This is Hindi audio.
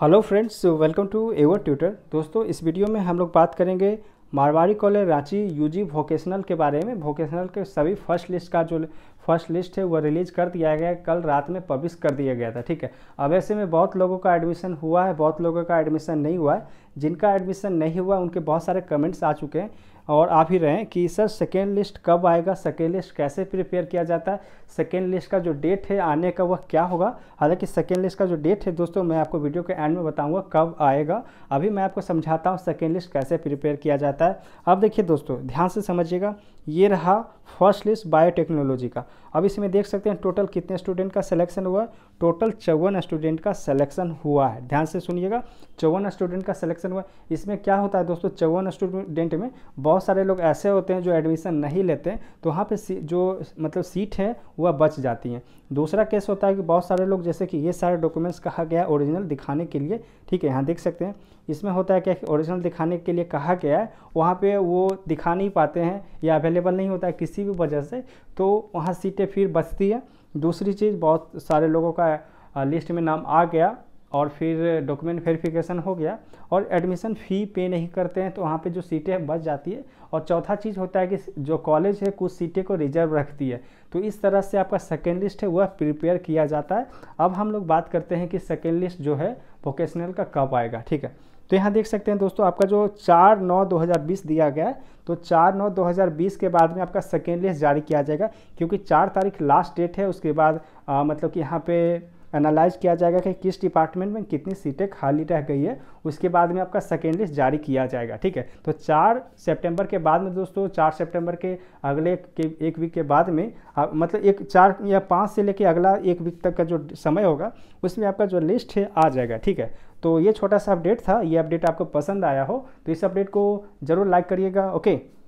hello friends welcome to ever tutor दोस्तों इस वीडियो में हम लोग बात करेंगे Marwari college Ranchi UG vocational के बारे में वोकेशनल के सभी फर्स्ट लिस्ट का जो फर्स्ट लिस्ट है वह रिलीज कर दिया गया कल रात में पब्लिश कर दिया गया था ठीक है अब ऐसे में बहुत लोगों का एडमिशन हुआ है बहुत लोगों का एडमिशन नहीं हुआ है जिनका एडमिशन नहीं हुआ उनके बहुत सारे कमेंट्स आ चुके हैं और आप ही रहें कि सर सेकेंड लिस्ट कब आएगा सेकेंड लिस्ट कैसे प्रिपेयर किया जाता है सेकेंड लिस्ट का जो डेट है आने का वह क्या होगा हालांकि सेकेंड लिस्ट का जो डेट है दोस्तों मैं आपको वीडियो के एंड में बताऊंगा कब आएगा अभी मैं आपको समझाता हूँ सेकेंड लिस्ट कैसे प्रिपेयर किया जाता है अब देखिए दोस्तों ध्यान से समझिएगा ये रहा फर्स्ट लिस्ट बायोटेक्नोलॉजी का अब इसमें देख सकते हैं टोटल कितने स्टूडेंट का सिलेक्शन हुआ टोटल चौवन स्टूडेंट का सिलेक्शन हुआ है ध्यान से सुनिएगा चौवन स्टूडेंट का सिलेक्शन सिलेक्शन हुआ इसमें क्या होता है दोस्तों चौवन स्टूडेंट में बहुत सारे लोग ऐसे होते हैं जो एडमिशन नहीं लेते तो वहाँ पर जो मतलब सीट है वह बच जाती हैं दूसरा केस होता है कि बहुत सारे लोग जैसे कि ये सारे डॉक्यूमेंट्स कहा गया ओरिजिनल दिखाने के लिए ठीक है यहाँ देख सकते हैं इसमें होता है क्या कि ओरिजिनल दिखाने के लिए कहा गया है वहाँ पे वो दिखा नहीं पाते हैं या अवेलेबल नहीं होता है किसी भी वजह से तो वहाँ सीटें फिर बचती है दूसरी चीज़ बहुत सारे लोगों का लिस्ट में नाम आ गया और फिर डॉक्यूमेंट वेरिफिकेशन हो गया और एडमिशन फ़ी पे नहीं करते हैं तो वहाँ पे जो सीटें बच जाती है और चौथा चीज़ होता है कि जो कॉलेज है कुछ सीटें को रिजर्व रखती है तो इस तरह से आपका सेकेंड लिस्ट है वह प्रिपेयर किया जाता है अब हम लोग बात करते हैं कि सेकेंड लिस्ट जो है वोकेशनल का कब आएगा ठीक है तो यहाँ देख सकते हैं दोस्तों आपका जो चार नौ दो दिया गया है तो चार नौ दो के बाद में आपका सेकेंड लिस्ट जारी किया जाएगा क्योंकि चार तारीख लास्ट डेट है उसके बाद आ, मतलब कि यहाँ पर एनालाइज किया जाएगा कि किस डिपार्टमेंट में कितनी सीटें खाली रह गई है उसके बाद में आपका सेकेंड लिस्ट जारी किया जाएगा ठीक है तो चार सेप्टेम्बर के बाद में दोस्तों चार सेप्टेम्बर के अगले के एक वीक के बाद में मतलब एक चार या पाँच से लेकर अगला एक वीक तक का जो समय होगा उसमें आपका जो लिस्ट है आ जाएगा ठीक है तो ये छोटा सा अपडेट था ये अपडेट आपको पसंद आया हो तो इस अपडेट को ज़रूर लाइक करिएगा ओके